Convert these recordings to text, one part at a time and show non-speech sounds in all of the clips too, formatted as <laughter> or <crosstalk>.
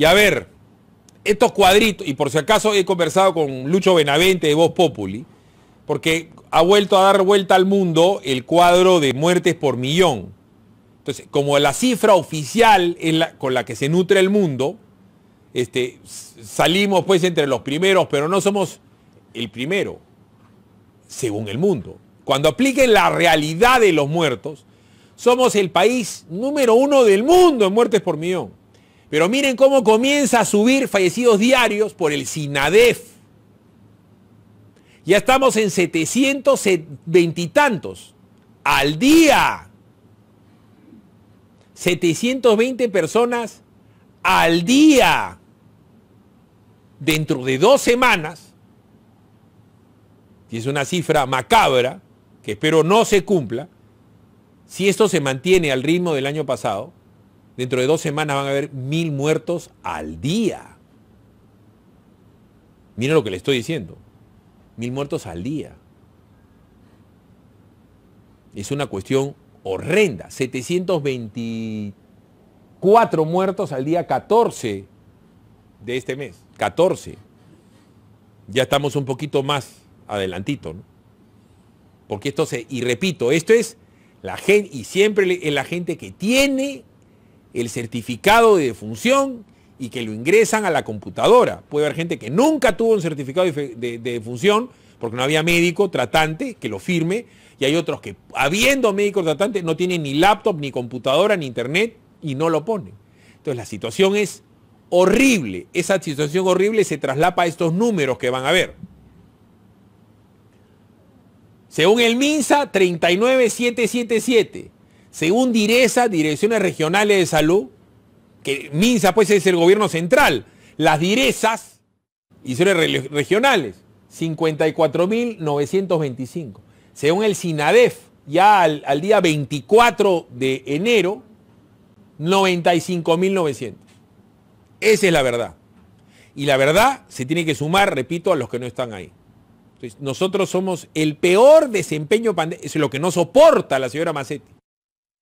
Y a ver, estos cuadritos, y por si acaso he conversado con Lucho Benavente de Voz Populi, porque ha vuelto a dar vuelta al mundo el cuadro de muertes por millón. Entonces, como la cifra oficial con la que se nutre el mundo, este, salimos pues entre los primeros, pero no somos el primero, según el mundo. Cuando apliquen la realidad de los muertos, somos el país número uno del mundo en muertes por millón. Pero miren cómo comienza a subir fallecidos diarios por el SINADEF. Ya estamos en 720 y tantos al día. 720 personas al día. Dentro de dos semanas, y es una cifra macabra, que espero no se cumpla, si esto se mantiene al ritmo del año pasado, Dentro de dos semanas van a haber mil muertos al día. Mira lo que le estoy diciendo. Mil muertos al día. Es una cuestión horrenda. 724 muertos al día 14 de este mes. 14. Ya estamos un poquito más adelantito, ¿no? Porque esto se, y repito, esto es la gente, y siempre es la gente que tiene el certificado de defunción y que lo ingresan a la computadora. Puede haber gente que nunca tuvo un certificado de, defunción porque no había médico tratante que lo firme y hay otros que habiendo médico tratante no tienen ni laptop, ni computadora, ni internet y no lo ponen. Entonces la situación es horrible. Esa situación horrible se traslapa a estos números que van a ver. Según el MINSA, 39777. Según Diresa, Direcciones Regionales de Salud, que MINSA pues es el gobierno central, las y direcciones regionales, 54.925. Según el SINADEF, ya al, día 24 de enero, 95.900. Esa es la verdad. Y la verdad se tiene que sumar, repito, a los que no están ahí. nosotros somos el peor desempeño pandémico, es lo que no soporta la señora Macetti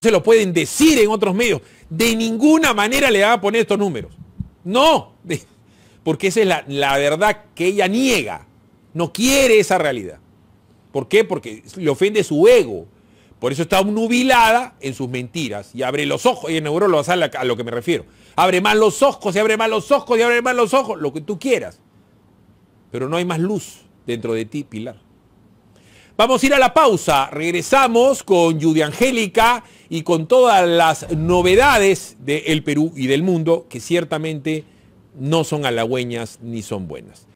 se lo pueden decir en otros medios. De ninguna manera le va a poner estos números. No, <laughs> porque esa es la, verdad que ella niega. No quiere esa realidad. ¿Por qué? Porque le ofende su ego. Por eso está nubilada en sus mentiras y abre los ojos, y en euro lo vas a, a lo que me refiero. Abre más los ojos, y abre más los ojos, y abre más los ojos, lo que tú quieras. Pero no hay más luz dentro de ti, Pilar. Vamos a ir a la pausa. Regresamos con Judy Angélica y con todas las novedades del Perú y del mundo que ciertamente no son halagüeñas ni son buenas.